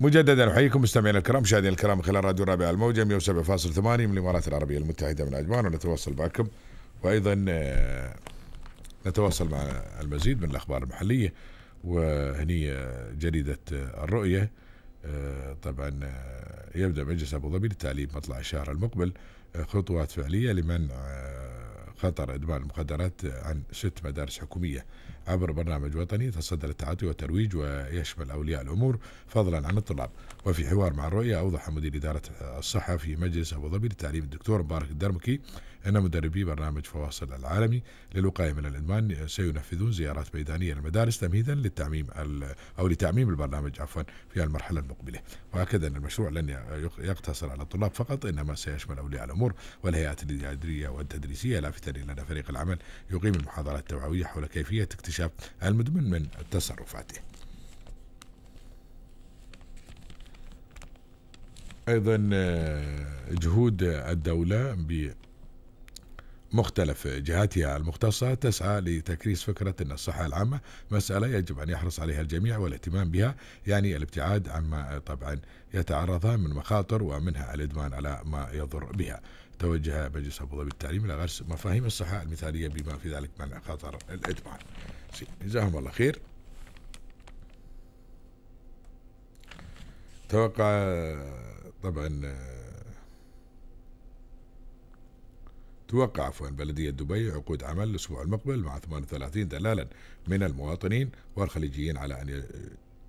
مجددا احييكم مستمعينا الكرام مشاهدينا الكرام خلال راديو الرابع الموجه 107.8 من الامارات العربيه المتحده من عجمان ونتواصل معكم وايضا آه، نتواصل مع المزيد من الاخبار المحليه وهني آه، جريده آه، الرؤيه طبعا يبدا مجلس ابو ظبي للتعليم مطلع الشهر المقبل خطوات فعليه لمنع خطر ادمان المخدرات عن ست مدارس حكوميه عبر برنامج وطني يتصدر التعاطي والترويج ويشمل أولياء الأمور فضلا عن الطلاب وفي حوار مع الرؤية أوضح مدير إدارة الصحة في مجلس أبو ظبي للتعليم الدكتور مبارك الدرمكي أن مدربي برنامج فواصل العالمي للوقاية من الإدمان سينفذون زيارات ميدانية للمدارس تمهيدا للتعميم أو لتعميم البرنامج عفوا في المرحلة المقبلة وأكد أن المشروع لن يقتصر على الطلاب فقط إنما سيشمل أولياء الأمور والهيئات الإدارية والتدريسية لافتا إلى ان فريق العمل يقيم المحاضرات التوعوية حول كيفية اكتشاف اكتشاف المدمن من تصرفاته ايضا آه، جهود الدوله مختلف جهاتها المختصة تسعى لتكريس فكرة أن الصحة العامة مسألة يجب أن يحرص عليها الجميع والاهتمام بها يعني الابتعاد عما طبعا يتعرضها من مخاطر ومنها الإدمان على ما يضر بها توجه مجلس أبو ظبي التعليم إلى غرس مفاهيم الصحة المثالية بما في ذلك من خطر الإدمان جزاهم الله خير توقع طبعا توقع عفوا بلدية دبي عقود عمل الأسبوع المقبل مع 38 دلالا من المواطنين والخليجيين على أن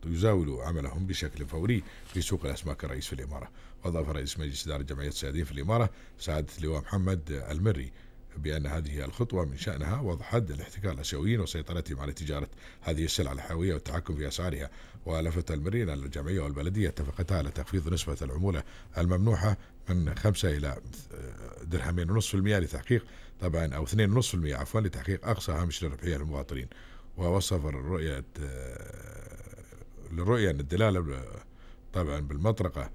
يزاولوا عملهم بشكل فوري في سوق الأسماك الرئيس في الإمارة وأضاف رئيس مجلس إدارة جمعية السيادين في الإمارة سعادة اللواء محمد المري بأن هذه الخطوة من شأنها وضع حد لاحتكار الآسيويين وسيطرتهم على تجارة هذه السلع الحيوية والتحكم في أسعارها ولفت المرين أن الجمعية والبلدية اتفقتا على تخفيض نسبة العمولة الممنوحة من 5 إلى آه، درهمين ونصف المئة لتحقيق طبعا أو 2.5% عفوا لتحقيق أقصى هامش الربحية للمواطنين ووصف الرؤية آه، للرؤية أن الدلالة آه، طبعا بالمطرقة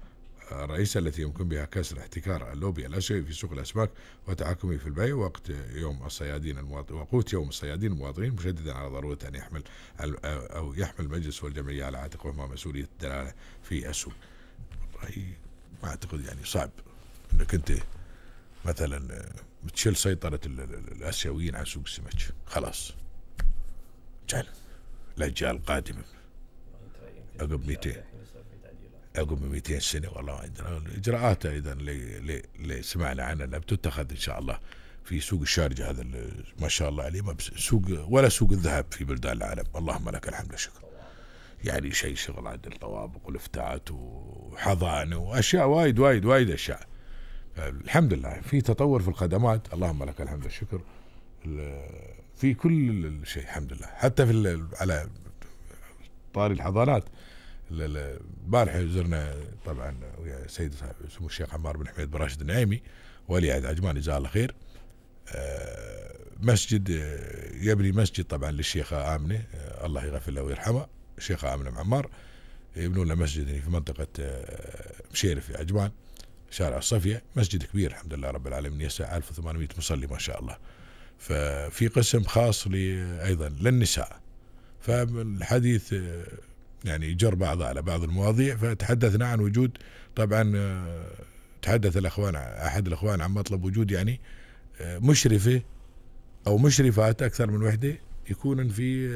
الرئيسة التي يمكن بها كسر احتكار اللوبي الأسيوي في سوق الأسماك وتعاكمه في البيع وقت يوم الصيادين المواطنين وقوت يوم الصيادين المواطنين مشددا على ضرورة أن يحمل أو يحمل المجلس والجمعية على عاتقهما مسؤولية الدلالة في السوق والله ما أعتقد يعني صعب أنك أنت مثلا بتشيل سيطرة الآسيويين على سوق السمك خلاص جعل الأجيال القادمة عقب 200 عقب 200 سنه والله عندنا الاجراءات ايضا اللي, اللي سمعنا عنها انها بتتخذ ان شاء الله في سوق الشارجه هذا ما شاء الله عليه ما سوق ولا سوق الذهب في بلدان العالم اللهم لك الحمد والشكر يعني شيء شغل عند الطوابق والافتات وحضانه واشياء وايد وايد وايد اشياء الحمد لله في تطور في الخدمات اللهم لك الحمد والشكر في كل شيء الحمد لله حتى في على طاري الحضانات البارحه زرنا طبعا ويا سيد سمو الشيخ عمار بن حميد بن راشد النعيمي ولي عهد عجمان جزاه الله خير آه، مسجد آه، يبني مسجد طبعا للشيخه امنه آه، الله يغفر له ويرحمه الشيخه امنه معمار يبنون له مسجد يعني في منطقه مشيرف في عجمان شارع الصفيه مسجد كبير الحمد لله رب العالمين يسع 1800 مصلي ما شاء الله ففي قسم خاص ايضا للنساء فالحديث يعني جر بعضها على بعض المواضيع فتحدثنا عن وجود طبعا آه، تحدث الاخوان احد الاخوان عن مطلب وجود يعني آه، مشرفه او مشرفات اكثر من وحده يكون في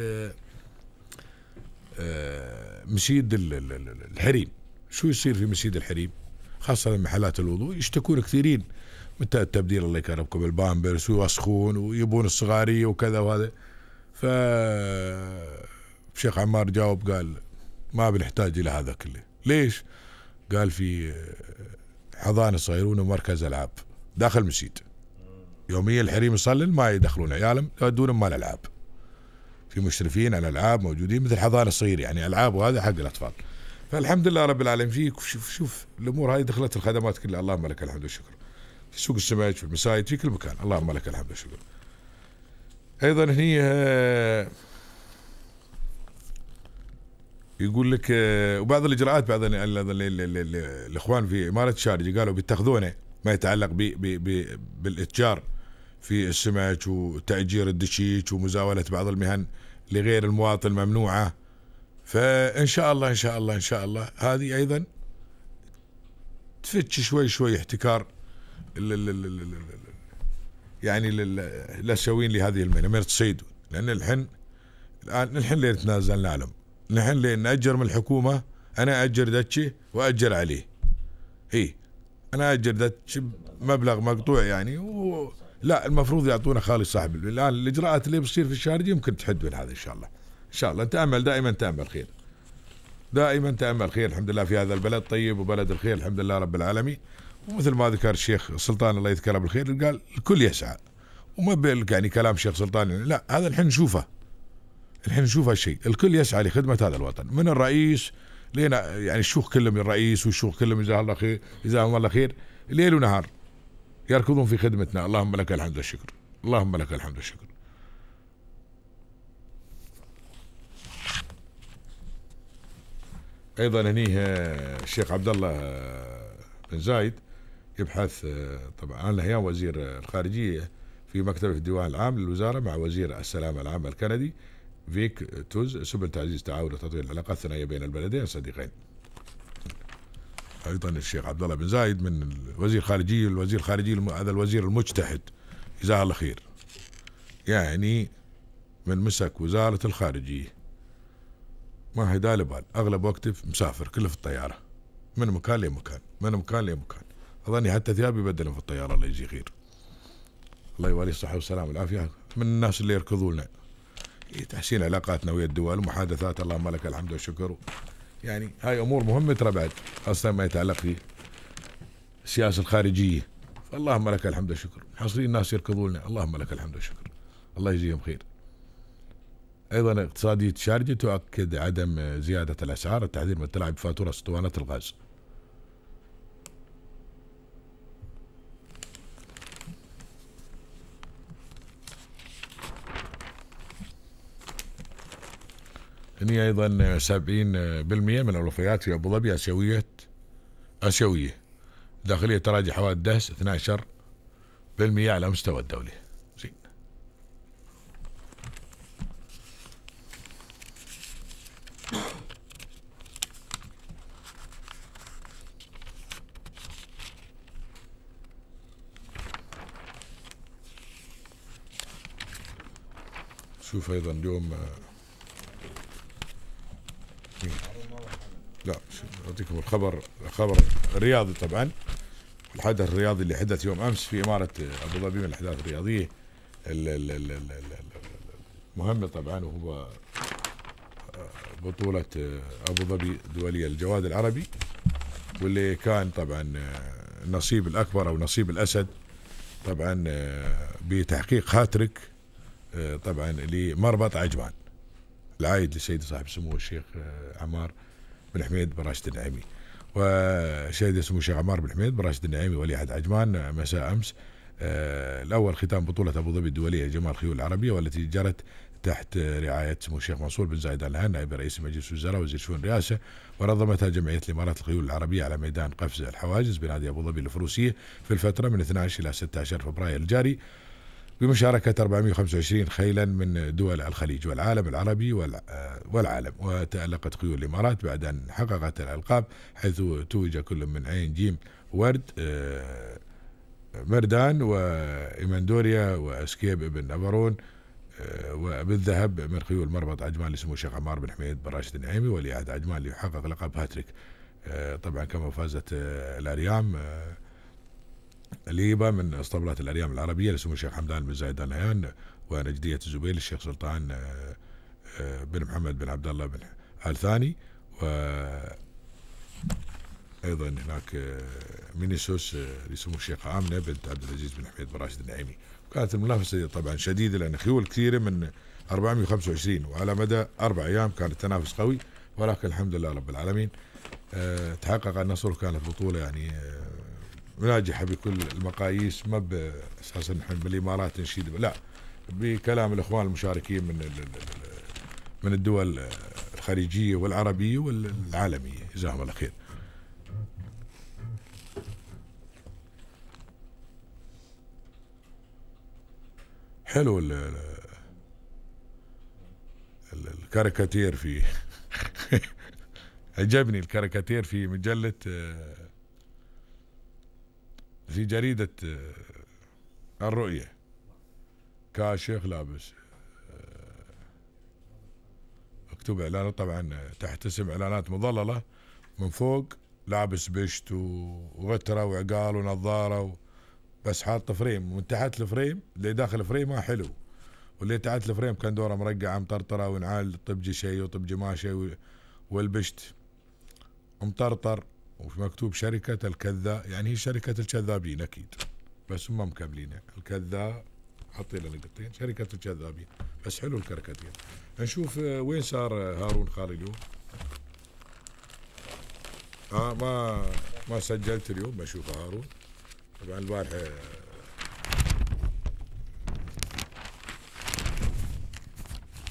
آه، مسيد الحريم شو يصير في مسيد الحريم خاصة محلات الوضوء يشتكون كثيرين من التبديل الله يكرمكم البامبرس ويوسخون ويبون الصغارية وكذا وهذا ف الشيخ عمار جاوب قال ما بنحتاج الى هذا كله ليش قال في آه، حضانه صغيرون ومركز العاب داخل مسجد يوميا الحريم يصلي ما يدخلون عيالهم يودون مال العاب في مشرفين على الالعاب موجودين مثل حضانه صغير يعني العاب وهذا حق الاطفال فالحمد لله رب العالمين في شوف, شوف الامور هذه دخلت الخدمات كلها اللهم لك الحمد والشكر في سوق السمك في المسايد في كل مكان اللهم لك الحمد والشكر ايضا هني آه، يقول لك وبعض الاجراءات بعض الاخوان في اماره الشارجه قالوا بيتخذونه ما يتعلق بي بي بي بالاتجار في السمك وتاجير الدشيش ومزاوله بعض المهن لغير المواطن ممنوعه فان شاء الله ان شاء الله ان شاء الله هذه ايضا تفتش شوي شوي احتكار يعني الاسيويين لهذه المهنه مهنه الصيد لان الحين الان الحين اللي تنازلنا لهم نحن لين نأجر من الحكومة أنا أجر دتشي وأجر عليه هي أنا أجر دتشي مبلغ مقطوع يعني و... لا المفروض يعطونا خالي صاحب الآن الإجراءات اللي بتصير في الشارجة يمكن تحد من هذا إن شاء الله إن شاء الله تامل دائما تأمل خير دائما تأمل خير الحمد لله في هذا البلد طيب وبلد الخير الحمد لله رب العالمين ومثل ما ذكر الشيخ سلطان الله يذكره بالخير قال الكل يسعى وما بالك يعني كلام الشيخ سلطان لا هذا الحين نشوفه الحين نشوف هالشيء الكل يسعى لخدمة هذا الوطن من الرئيس لين يعني الشيوخ كلهم الرئيس والشيوخ كلهم جزاه الله خير جزاهم الله خير ليل ونهار يركضون في خدمتنا اللهم لك الحمد والشكر اللهم لك الحمد والشكر ايضا هني آه، الشيخ عبد الله آه، بن زايد يبحث آه، طبعا انا هي وزير الخارجيه في في الديوان العام للوزاره مع وزير السلامه العام الكندي فيك توز سبل تعزيز تعاون وتطوير العلاقات الثنائيه بين البلدين الصديقين. ايضا الشيخ عبد الله بن زايد من وزير خارجي الوزير الخارجي هذا الوزير المجتهد جزاه الله خير. يعني من مسك وزاره الخارجيه ما هي دال بال اغلب وقته مسافر كله في الطياره من مكان لمكان من مكان لمكان اظني حتى ثيابي بدلهم في الطياره الله يجزيه خير. الله يواليه الصحه والسلامه والعافيه من الناس اللي يركضوا لنا تحسين علاقاتنا ويا الدول محادثات اللهم لك الحمد والشكر يعني هاي امور مهمه ترى بعد خاصه ما يتعلق في السياسه الخارجيه فاللهم لك الحمد والشكر حصرين الناس يركضوا لنا اللهم لك الحمد والشكر الله يجزيهم خير ايضا اقتصاديه شارجه تؤكد عدم زياده الاسعار التحذير من التلاعب بفاتوره اسطوانات الغاز هني ايضا 70% من الوفيات في ابو ظبي اسيويه اسيويه داخليه تراجع حوالي الدهس 12% على مستوى الدوله زين شوف ايضا اليوم آه، لا اعطيكم الخبر خبر رياضي طبعا الحدث الرياضي اللي حدث يوم امس في اماره ابو ظبي من الاحداث الرياضيه المهمه طبعا وهو بطوله ابو ظبي الدوليه الجواد العربي واللي كان طبعا النصيب الاكبر او نصيب الاسد طبعا آه، بتحقيق هاتريك آه، طبعا لمربط عجمان العايد للسيد صاحب السمو الشيخ آه، عمار بن حميد بن راشد النعيمي وسيد سمو الشيخ عمار بن حميد بن راشد النعيمي ولي عهد عجمان آه، مساء امس آه، الاول ختام بطوله ابو ظبي الدوليه لجمال الخيول العربيه والتي جرت تحت رعاية سمو الشيخ منصور بن زايد الهان نائب رئيس مجلس الوزراء وزير شؤون الرئاسة ونظمتها جمعية الإمارات الخيول العربية على ميدان قفز الحواجز بنادي أبو ظبي الفروسية في الفترة من 12 إلى 16 فبراير الجاري بمشاركة 425 خيلا من دول الخليج والعالم العربي والعالم وتألقت خيول الإمارات بعد أن حققت الألقاب حيث توج كل من عين جيم ورد آه، مردان وإيماندوريا وأسكيب بن نبرون آه، وبالذهب من خيول مربط عجمان لسمو الشيخ عمار بن حميد بن راشد النعيمي ولي عهد عجمان ليحقق لقب هاتريك آه، طبعا كما فازت الأريام الليبة من اسطبلات الأريام العربية لسمو الشيخ حمدان بن زايد نهيان ونجدية الزبير الشيخ سلطان آه، آه، بن محمد بن عبد الله بن آل ثاني و ايضا هناك آه، مينيسوس لسمو الشيخ امنه بنت عبد العزيز بن حميد بن راشد النعيمي كانت المنافسه طبعا شديده لان خيول كثيره من 425 وعلى مدى اربع ايام كان التنافس قوي ولكن الحمد لله رب العالمين تحقق النصر وكانت بطوله يعني ناجحه بكل المقاييس ما اساسا نحن بالامارات نشيد لا بكلام الاخوان المشاركين من من الدول الخارجيه والعربيه والعالميه جزاهم الله خير. حلو ال الكاريكاتير في عجبني الكاريكاتير في مجله آه، في جريدة آه، الرؤية كاشخ لابس آه، مكتوب اعلان طبعا تحت اسم اعلانات مضللة من فوق لابس بشت وغترة وعقال ونظارة و... بس حاط فريم ومن تحت الفريم اللي داخل الفريم ما حلو واللي تحت الفريم كان دوره مرقعه مطرطره ونعال طبجي شيء وطبجي ما شيء والبشت مطرطر وفي مكتوب شركة الكذا يعني هي شركة الكذابين أكيد بس هم مكملينها الكذا حطي لنا قطين شركة الكذابين بس حلو الكركتين نشوف آه، وين صار آه، هارون خالي اليوم آه ما ما سجلت اليوم بشوف هارون طبعا البارحة آه،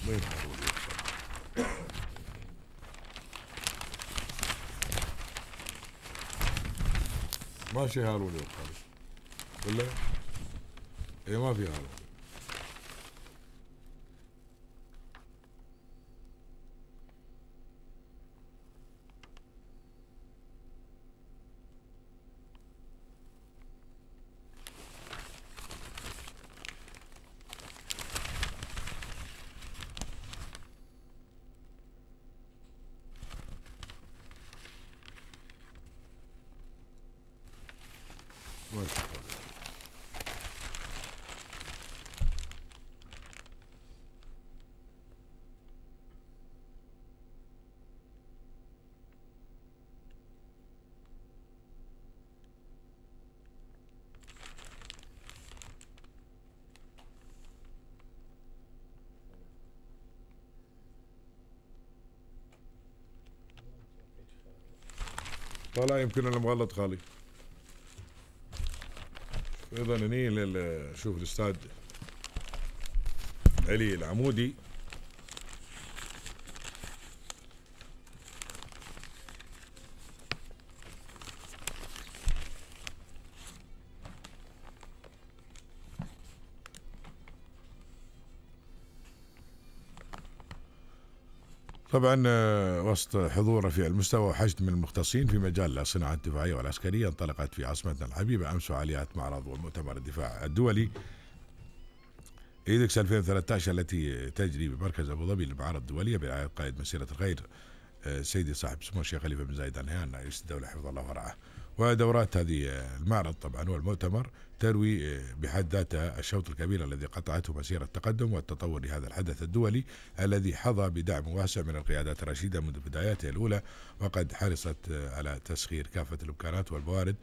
وين هارون ماشي هارون يا خالد ولا اي ما في هارون طالع يمكن انا مغلط خالي ايضا هني شوف الاستاذ علي العمودي طبعا آه، وسط حضوره في المستوى وحشد من المختصين في مجال الصناعه الدفاعيه والعسكريه انطلقت في عاصمتنا الحبيبه امس فعاليات معرض ومؤتمر الدفاع الدولي ايدكس 2013 التي تجري بمركز ابو ظبي للمعارض الدوليه برعايه قائد مسيره الخير آه، سيدي صاحب سمو الشيخ خليفه بن زايد الهيان رئيس الدوله حفظه الله ورعاه. ودورات هذه المعرض طبعا والمؤتمر تروي آه، بحد ذاتها الشوط الكبير الذي قطعته مسيرة التقدم والتطور لهذا الحدث الدولي الذي حظى بدعم واسع من القيادات الرشيدة منذ بداياته الأولى وقد حرصت آه، على تسخير كافة الإمكانات والموارد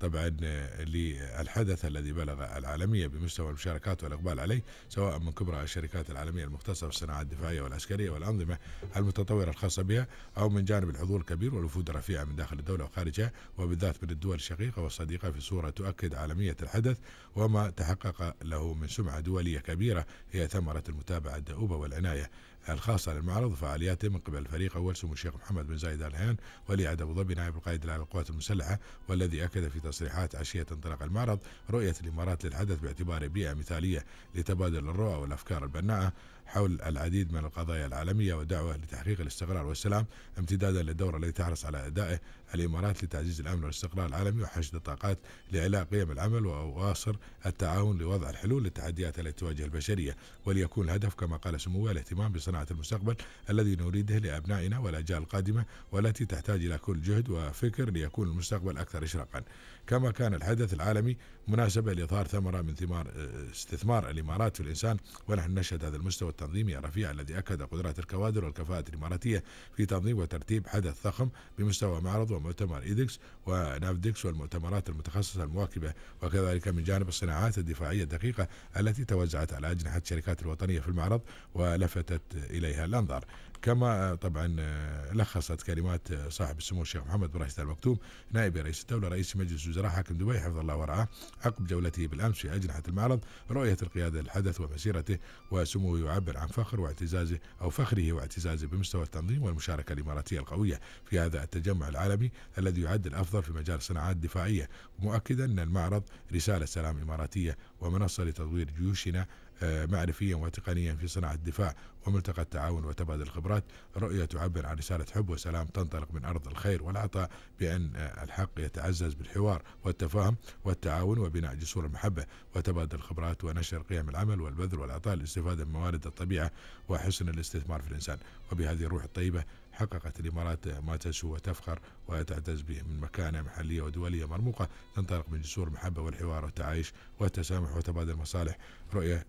طبعا آه، للحدث الذي بلغ العالمية بمستوى المشاركات والإقبال عليه سواء من كبرى الشركات العالمية المختصة بالصناعة الدفاعية والعسكرية والأنظمة المتطورة الخاصة بها أو من جانب الحضور الكبير والوفود الرفيعة من داخل الدولة وخارجها وبالذات من الدول الشقيقة والصديقة في صورة تؤكد عالمية الحدث وما تحقق له من سمعة دولية كبيرة هي ثمرة المتابعة الدؤوبة والعناية الخاصة للمعرض وفعالياته من قبل الفريق أول سمو الشيخ محمد بن زايد آل نهيان ولي عهد أبو ظبي نائب القائد العام للقوات المسلحة والذي أكد في تصريحات عشية انطلاق المعرض رؤية الإمارات للحدث باعتباره بيئة مثالية لتبادل الرؤى والأفكار البناءة حول العديد من القضايا العالمية ودعوة لتحقيق الاستقرار والسلام امتدادا للدور الذي تحرص على أدائه الإمارات لتعزيز الأمن والاستقرار العالمي وحشد الطاقات لإعلاء قيم العمل وأواصر التعاون لوضع الحلول للتحديات التي تواجه البشرية وليكون الهدف كما قال سموه الاهتمام بصناعة المستقبل الذي نريده لأبنائنا والأجيال القادمة والتي تحتاج إلى كل جهد وفكر ليكون المستقبل أكثر إشراقا كما كان الحدث العالمي مناسبة لإظهار ثمرة من ثمار آه، استثمار الإمارات في الإنسان ونحن نشهد هذا المستوى التنظيمي الرفيع الذي أكد قدرة الكوادر والكفاءة الإماراتية في تنظيم وترتيب حدث ضخم بمستوى معرض ومؤتمر إيدكس ونافدكس والمؤتمرات المتخصصة المواكبة وكذلك من جانب الصناعات الدفاعية الدقيقة التي توزعت على أجنحة الشركات الوطنية في المعرض ولفتت إليها الأنظار كما طبعا آه، لخصت كلمات آه، صاحب السمو الشيخ محمد بن راشد المكتوم نائب رئيس الدولة رئيس مجلس الوزراء حاكم دبي حفظ الله ورعاه عقب جولته بالأمس في أجنحة المعرض رؤية القيادة للحدث ومسيرته وسموه يعبر عن فخر واعتزازه أو فخره واعتزازه بمستوى التنظيم والمشاركة الإماراتية القوية في هذا التجمع العالمي الذي يعد الأفضل في مجال الصناعات الدفاعية مؤكدا أن المعرض رسالة سلام إماراتية ومنصة لتطوير جيوشنا آه، معرفيا وتقنيا في صناعة الدفاع وملتقى التعاون وتبادل الخبرات رؤية تعبر عن رسالة حب وسلام تنطلق من أرض الخير والعطاء بأن آه، الحق يتعزز بالحوار والتفاهم والتعاون وبناء جسور المحبة وتبادل الخبرات ونشر قيم العمل والبذل والعطاء للاستفادة من موارد الطبيعة وحسن الاستثمار في الإنسان وبهذه الروح الطيبة حققت الإمارات ما تشو وتفخر وتعتز به من مكانة محلية ودولية مرموقة تنطلق من جسور المحبة والحوار والتعايش والتسامح وتبادل المصالح رؤية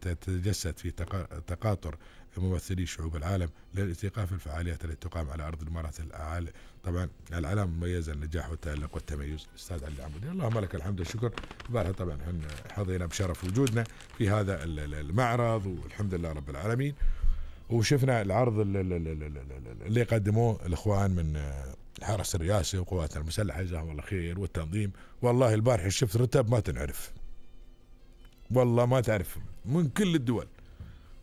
تتجسد في تقاطر ممثلي شعوب العالم للالتقاء في الفعاليات التي تقام على ارض الامارات العالي طبعا العلامه المميزه النجاح والتالق والتميز استاذ علي العمودي اللهم لك الحمد والشكر البارحه طبعا حظينا بشرف وجودنا في هذا المعرض والحمد لله رب العالمين وشفنا العرض اللي قدموه الاخوان من الحرس آه، الرئاسي وقواتنا المسلحه جزاهم الله خير والتنظيم والله البارحه شفت رتب ما تنعرف والله ما تعرف من كل الدول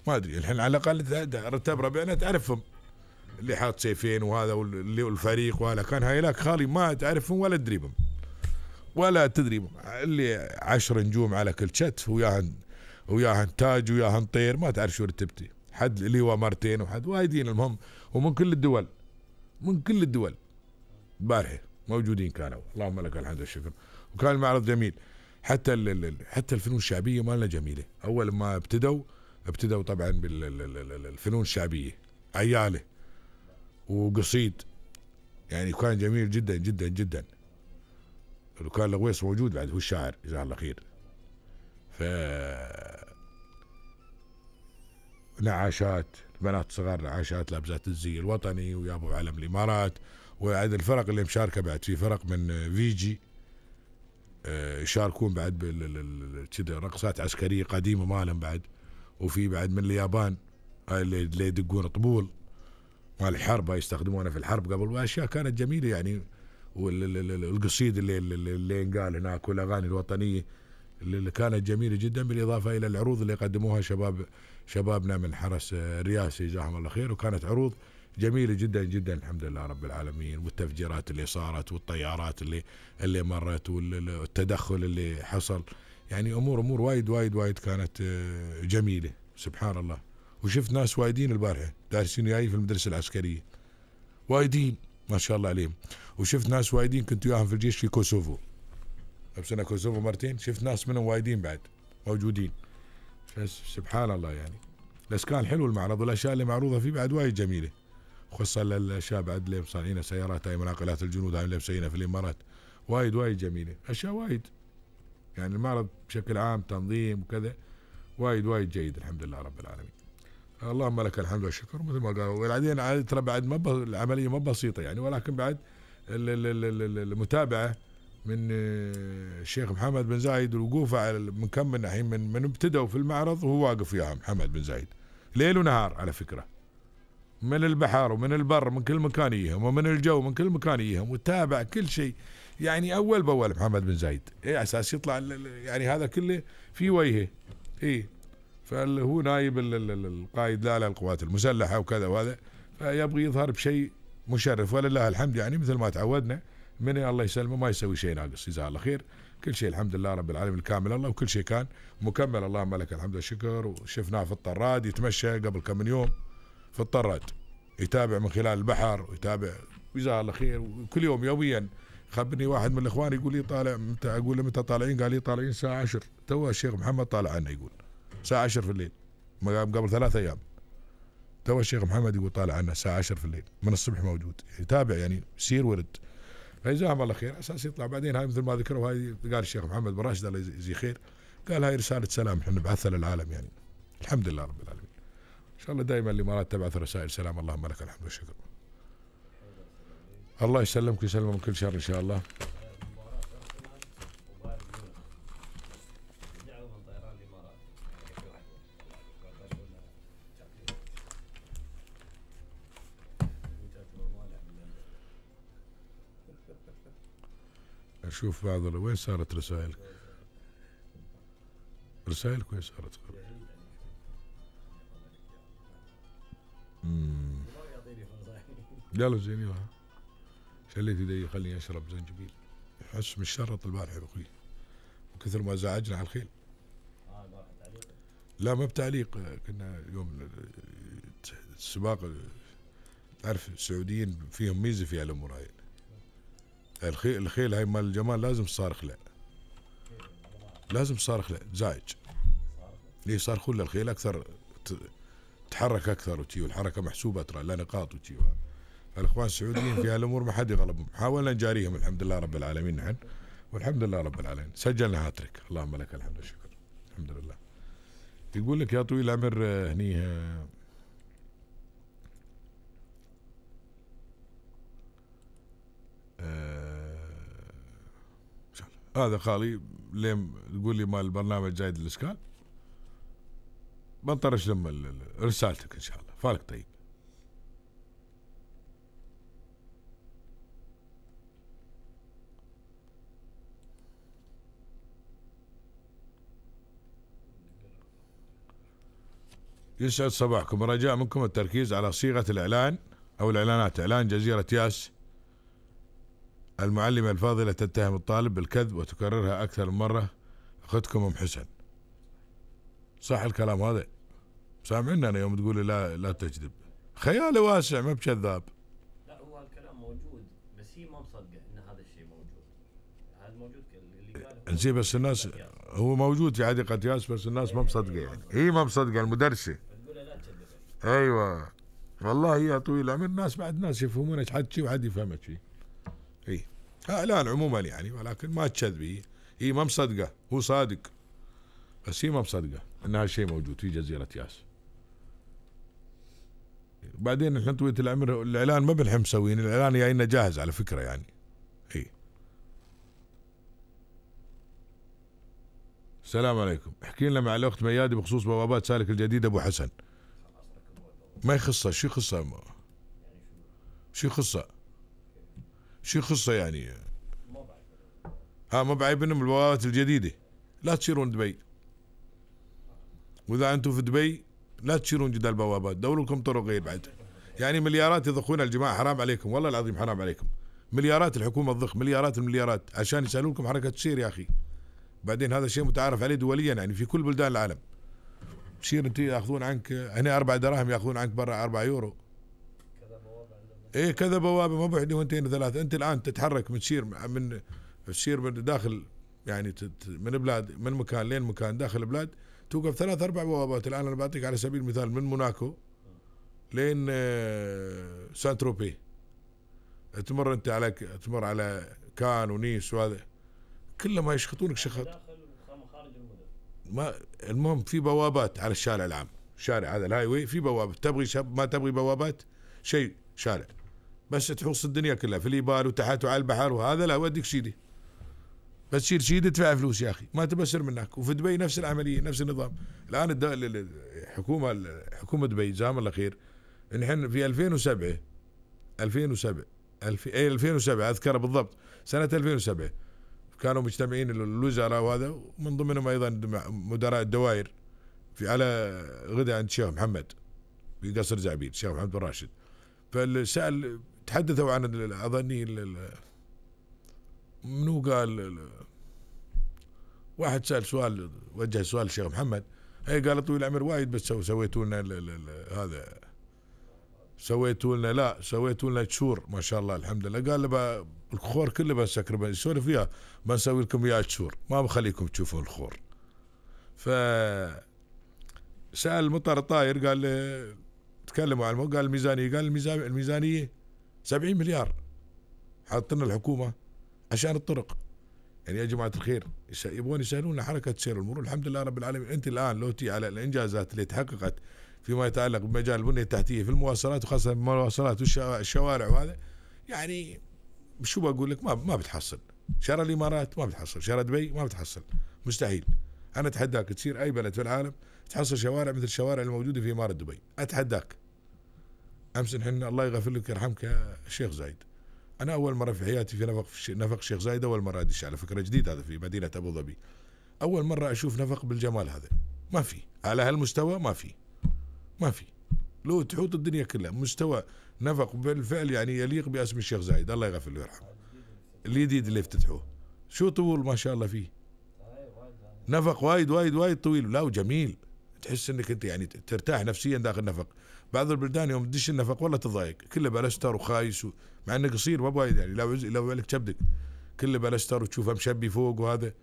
ما ادري الحين على الاقل رتب ربعنا تعرفهم اللي حاط سيفين وهذا واللي والفريق وهذا كان هايلاك خالي ما تعرفهم ولا تدريبهم ولا تدري اللي عشر نجوم على كل شت وياهن وياهن تاج وياهن طير ما تعرف شو رتبتي حد هو مرتين وحد وايدين المهم ومن كل الدول من كل الدول بارحة موجودين كانوا اللهم لك الحمد والشكر وكان المعرض جميل حتى حتى الفنون الشعبيه مالنا جميله اول ما ابتدوا ابتدوا طبعا بالفنون الشعبيه عياله وقصيد يعني كان جميل جدا جدا جدا وكان الغويص موجود بعد هو الشاعر جزاه الله خير ف نعاشات بنات صغار نعاشات لابسات الزي الوطني ويابوا علم الامارات وعد الفرق اللي مشاركه بعد في فرق من فيجي آه، يشاركون بعد كذا رقصات عسكريه قديمه مالهم بعد وفي بعد من اليابان هاي اللي يدقون طبول مال الحرب هاي يستخدمونه في الحرب قبل واشياء كانت جميله يعني والقصيد اللي اللي ينقال هناك والاغاني الوطنيه اللي كانت جميلة جدا بالإضافة إلى العروض اللي قدموها شباب شبابنا من حرس الرياسي جزاهم الله خير وكانت عروض جميله جدا جدا الحمد لله رب العالمين والتفجيرات اللي صارت والطيارات اللي اللي مرت والتدخل اللي حصل يعني امور امور وايد وايد وايد كانت آه، جميله سبحان الله وشفت ناس وايدين البارحه دارسين وياي في المدرسه العسكريه وايدين ما شاء الله عليهم وشفت ناس وايدين كنت وياهم في الجيش في كوسوفو لبسنا كوسوفو مرتين شفت ناس منهم وايدين بعد موجودين سبحان الله يعني بس كان حلو المعرض والاشياء اللي معروضه فيه بعد وايد جميله خصوصا الاشياء بعد اللي مصنعينها سيارات هاي مناقلات الجنود هاي اللي مسوينها في الامارات وايد وايد جميله اشياء وايد يعني المعرض بشكل عام تنظيم وكذا وايد وايد جيد الحمد لله رب العالمين اللهم لك الحمد والشكر مثل ما قالوا وبعدين ترى بعد ما العمليه ما بسيطه يعني ولكن بعد المتابعه من الشيخ آه، محمد بن زايد وقوفه على من كم من الحين من من ابتدوا في المعرض وهو واقف وياهم محمد بن زايد ليل ونهار على فكره من البحر ومن البر من كل مكان يهم ومن الجو من كل مكان يهم وتابع كل شيء يعني اول باول محمد بن زايد اي اساس يطلع يعني هذا كله في وجهه اي فهو نايب القائد لا لا القوات المسلحه وكذا وهذا فيبغي يظهر بشيء مشرف ولله الحمد يعني مثل ما تعودنا من الله يسلمه ما يسوي شيء ناقص جزاه الله خير كل شيء الحمد لله رب العالمين الكامل الله وكل شيء كان مكمل اللهم لك الحمد والشكر وشفناه في الطراد يتمشى قبل كم من يوم في الطراد يتابع من خلال البحر ويتابع جزاه الله خير وكل يوم يوميا خبرني واحد من الاخوان يقول لي طالع متى اقول له متى طالعين قال لي طالعين الساعه 10 تو الشيخ محمد طالع عنا يقول الساعه 10 في الليل قبل ثلاث ايام تو الشيخ محمد يقول طالع عنا الساعه 10 في الليل من الصبح موجود يتابع يعني سير ورد فجزاهم الله خير اساس يطلع بعدين هاي مثل ما ذكروا هاي قال الشيخ محمد بن راشد الله يجزيه خير قال هاي رساله سلام احنا نبعثها للعالم يعني الحمد لله رب العالمين ان شاء الله دائما الامارات تبعث رسائل سلام اللهم لك الحمد والشكر الله يسلمك من كل شر ان شاء الله نشوف بعض وين صارت رسائلك رسائلك وين صارت يلا قالوا يلا خليت يدي خليني اشرب زنجبيل احس بالشرط البارح يا اخوي من كثر ما زعجنا على الخيل لا ما بتعليق كنا يوم السباق تعرف السعوديين فيهم ميزه في هالامور هاي الخيل الخيل هاي مال الجمال لازم تصارخ له لازم تصارخ له زايج ليه يصارخون للخيل اكثر تحرك اكثر وتي والحركه محسوبه ترى لا نقاط وتي الاخوان السعوديين في هالامور ما حد يغلبهم حاولنا نجاريهم الحمد لله رب العالمين نحن والحمد لله رب العالمين سجلنا هاتريك اللهم لك الحمد والشكر الحمد لله يقول لك يا طويل العمر آه، هني آه, آه، هذا خالي لين تقول لي مال البرنامج جايد الاشكال بنطرش لما رسالتك ان شاء الله فالك طيب يسعد صباحكم رجاء منكم التركيز على صيغة الإعلان أو الإعلانات إعلان جزيرة ياس المعلمة الفاضلة تتهم الطالب بالكذب وتكررها أكثر من مرة أختكم أم حسن صح الكلام هذا سامعنا أنا يوم تقولي لا لا تكذب خيالي واسع ما بكذاب لا هو الكلام موجود بس هي ما مصدقة أن هذا الشيء موجود هذا موجود اللي قاله زين بس الناس هو موجود في حديقة ياس بس الناس ما مصدقة يعني هي ما مصدقة المدرسة تقول لا تكذب أيوه والله يا طويل العمر الناس بعد ناس يفهمونك حد شيء وحد يفهمك شيء الان عموما يعني ولكن ما تشذبي هي ما مصدقه هو صادق بس هي ما مصدقه ان هالشيء موجود في جزيره ياس بعدين احنا طويله العمر الاعلان ما بنحب مسويين الاعلان جاي يعني جاهز على فكره يعني اي السلام عليكم احكي لنا مع الاخت ميادي بخصوص بوابات سالك الجديد ابو حسن ما يخصها شو يخصها شو يخصها شو يخصه يعني ها ما بعيب البوابات الجديده لا تشيرون دبي واذا انتم في دبي لا تشيرون جدا البوابات دوروا لكم طرق غير بعد يعني مليارات يضخون الجماعه حرام عليكم والله العظيم حرام عليكم مليارات الحكومه تضخ مليارات المليارات عشان يسالون لكم حركه شير يا اخي بعدين هذا شيء متعارف عليه دوليا يعني في كل بلدان العالم تشير انت ياخذون عنك هنا اربع دراهم ياخذون عنك برا اربع يورو ايه كذا بوابه مو بوحده وانتين ثلاثه انت الان تتحرك من تشير من تشير من داخل يعني من بلاد من مكان لين مكان داخل البلاد توقف ثلاث اربع بوابات الان انا بعطيك على سبيل المثال من موناكو لين آه، سان تروبي تمر انت على تمر على كان ونيس وهذا كله ما يشخطونك شخط ما المهم في بوابات على الشارع العام الشارع هذا الهاي في بوابه تبغي شب ما تبغي بوابات شيء شارع بس تحوص الدنيا كلها في اليبال وتحت وعلى البحر وهذا لا وديك شيدي بس تشيل شيء تدفع فلوس يا اخي ما تبشر منك وفي دبي نفس العمليه نفس النظام الان الحكومه حكومه دبي جزاهم الله خير نحن في 2007 2007 الف... اي 2007 اذكر بالضبط سنه 2007 كانوا مجتمعين الوزراء وهذا ومن ضمنهم ايضا مدراء الدوائر في على غدا عند الشيخ محمد في قصر زعبيل الشيخ محمد بن راشد فسال تحدثوا عن اظني منو قال واحد سال سؤال وجه سؤال للشيخ محمد اي قال طويل العمر وايد بس سويتوا لنا هذا سويتوا لنا لا سويتوا لنا تشور ما شاء الله الحمد لله قال له الخور كله بنسكر بنسولف فيها بنسوي لكم اياه تشور ما بخليكم تشوفون الخور ف سال مطر الطاير قال تكلموا عن قال الميزانيه قال الميزانيه 70 مليار حاطين الحكومه عشان الطرق يعني يا جماعه الخير يبغون يسهلون حركه سير المرور الحمد لله رب العالمين انت الان لو تي على الانجازات اللي تحققت فيما يتعلق بمجال البنيه التحتيه في المواصلات وخاصه المواصلات والشوارع وهذا يعني شو بقول لك ما ما بتحصل شارع الامارات ما بتحصل شارع دبي ما بتحصل مستحيل انا اتحداك تصير اي بلد في العالم تحصل شوارع مثل الشوارع الموجوده في اماره دبي اتحداك امس نحن الله يغفر لك يرحمك يا شيخ زايد انا اول مره في حياتي في نفق في نفق شيخ زايد اول مره ادش على فكره جديد هذا في مدينه ابو ظبي اول مره اشوف نفق بالجمال هذا ما في على هالمستوى ما في ما في لو تحوط الدنيا كلها مستوى نفق بالفعل يعني يليق باسم الشيخ زايد الله يغفر له ويرحمه الجديد اللي افتتحوه شو طول ما شاء الله فيه نفق وايد وايد وايد طويل لا وجميل تحس انك انت يعني ترتاح نفسيا داخل نفق بعض البلدان يوم تدش النفق والله تضايق كله بلاستر وخايس و... مع انه قصير ما بوايد يعني لو لو عليك كبدك كله بلاستر وتشوفه مشبي فوق وهذا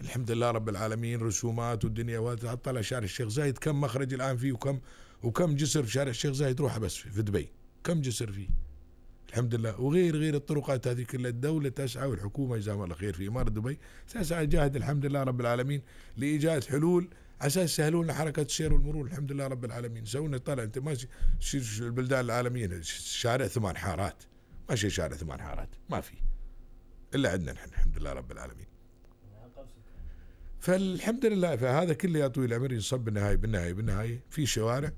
الحمد لله رب العالمين رسومات والدنيا وطلع شارع الشيخ زايد كم مخرج الان فيه وكم وكم جسر في شارع الشيخ زايد روحه بس في, في دبي كم جسر فيه الحمد لله وغير غير الطرقات هذه كلها الدولة تسعى والحكومة جزاهم الله خير في إمارة دبي تسعى جاهد الحمد لله رب العالمين لإيجاد حلول عشان يسهلوا لنا حركه السير والمرور الحمد لله رب العالمين سوينا طالع انت ماشي البلدان العالميه شارع ثمان حارات ماشي شارع ثمان حارات ما في الا عندنا نحن الحمد لله رب العالمين فالحمد لله فهذا كله يا طويل العمر ينصب بالنهايه بالنهايه بالنهايه في شوارع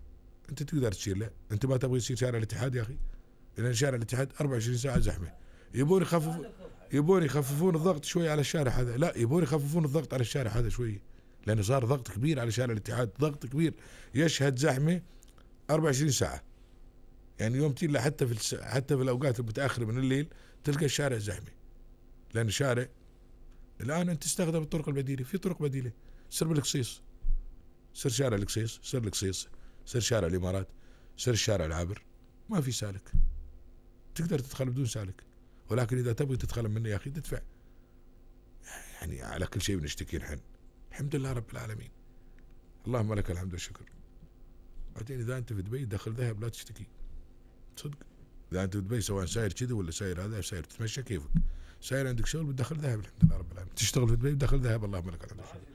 انت تقدر تشير له انت ما تبغى يصير شارع الاتحاد يا اخي لان شارع الاتحاد 24 ساعه زحمه يبون يخفف يبون يخففون الضغط شوي على الشارع هذا لا يبون يخففون الضغط على الشارع هذا شوي لأنه صار ضغط كبير على شارع الاتحاد ضغط كبير يشهد زحمة 24 ساعة يعني يوم تيلا حتى في الس... حتى في الأوقات المتأخرة من الليل تلقى الشارع زحمة لأن الشارع الآن أنت تستخدم الطرق البديلة في طرق بديلة سر بالقصيص سر شارع القصيص سر القصيص سر شارع الإمارات سر الشارع العابر ما في سالك تقدر تدخل بدون سالك ولكن إذا تبغي تدخل منه يا أخي تدفع يعني على كل شيء بنشتكي نحن الحمد لله رب العالمين اللهم لك الحمد والشكر بعدين اذا انت في دبي دخل ذهب لا تشتكي صدق اذا انت في دبي سواء ساير كذا ولا ساير هذا ساير تتمشى كيفك ساير عندك شغل بتدخل ذهب الحمد لله رب العالمين تشتغل في دبي بتدخل ذهب اللهم لك الحمد والشكر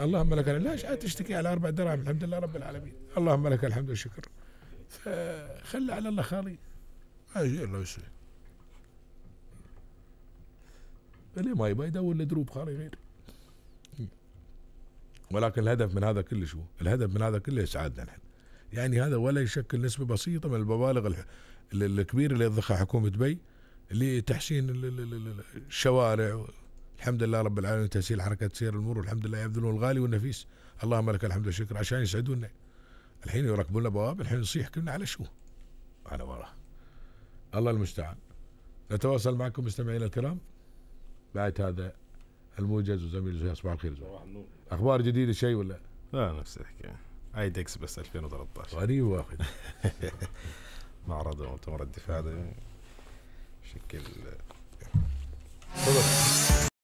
اللهم لك الحمد لا تشتكي على اربع دراهم الحمد لله رب العالمين اللهم لك الحمد والشكر فخلى على الله خالي ما يجي الله يسوي ليه ما يبغى يدور لدروب خالي غير ولكن الهدف من هذا كله شو؟ الهدف من هذا كله اسعادنا نحن. يعني هذا ولا يشكل نسبه بسيطه من المبالغ الكبيره اللي يضخها حكومه دبي لتحسين الشوارع الحمد لله رب العالمين تسهيل حركه سير المرور الحمد لله يبذلون الغالي والنفيس اللهم لك الحمد والشكر عشان يسعدونا الحين يركبون لنا بوابه الحين نصيح كلنا على شو؟ على وراه الله المستعان نتواصل معكم مستمعينا الكرام بعد هذا الموجز وزميل صباح الخير صباح النور اخبار جديده شيء ولا؟ لا نفس الحكايه ديكس بس 2013 غريب واحد معرض مؤتمر الدفاع ده شكل